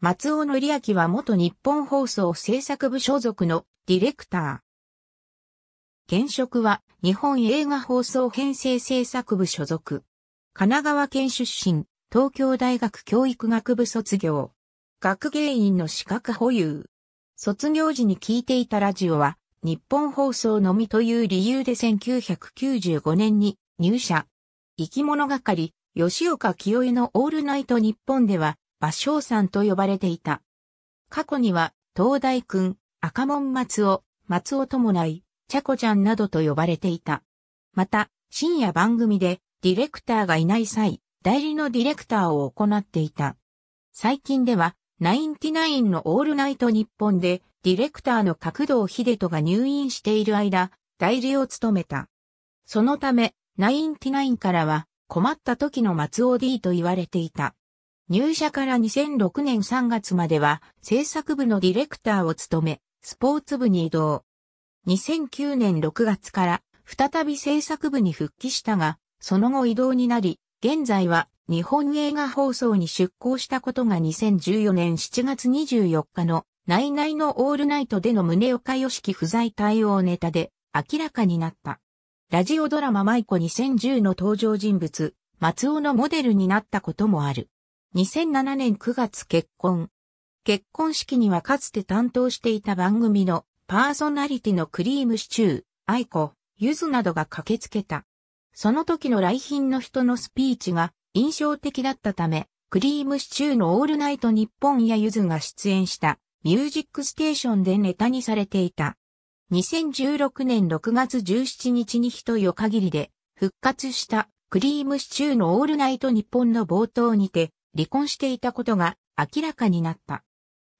松尾のりあきは元日本放送制作部所属のディレクター。現職は日本映画放送編成制作部所属。神奈川県出身、東京大学教育学部卒業。学芸員の資格保有。卒業時に聞いていたラジオは日本放送のみという理由で1995年に入社。生き物係、吉岡清江のオールナイト日本では芭蕉んと呼ばれていた。過去には、東大君、赤門松尾、松尾友内、茶子ちゃんなどと呼ばれていた。また、深夜番組で、ディレクターがいない際、代理のディレクターを行っていた。最近では、ナインティナインのオールナイト日本で、ディレクターの角藤秀人が入院している間、代理を務めた。そのため、ナインティナインからは、困った時の松尾 D と言われていた。入社から2006年3月までは制作部のディレクターを務め、スポーツ部に移動。2009年6月から再び制作部に復帰したが、その後移動になり、現在は日本映画放送に出向したことが2014年7月24日の内々のオールナイトでの胸岡良樹不在対応ネタで明らかになった。ラジオドラマ舞子2010の登場人物、松尾のモデルになったこともある。2007年9月結婚。結婚式にはかつて担当していた番組のパーソナリティのクリームシチュー、愛子、ゆずなどが駆けつけた。その時の来賓の人のスピーチが印象的だったため、クリームシチューのオールナイト日本やゆずが出演したミュージックステーションでネタにされていた。2016年6月17日に一夜限りで復活したクリームシチューのオールナイト日本の冒頭にて離婚していたことが明らかになった。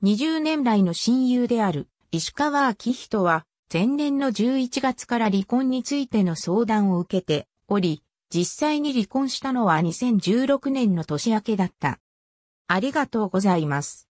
20年来の親友である石川昭人は前年の11月から離婚についての相談を受けており、実際に離婚したのは2016年の年明けだった。ありがとうございます。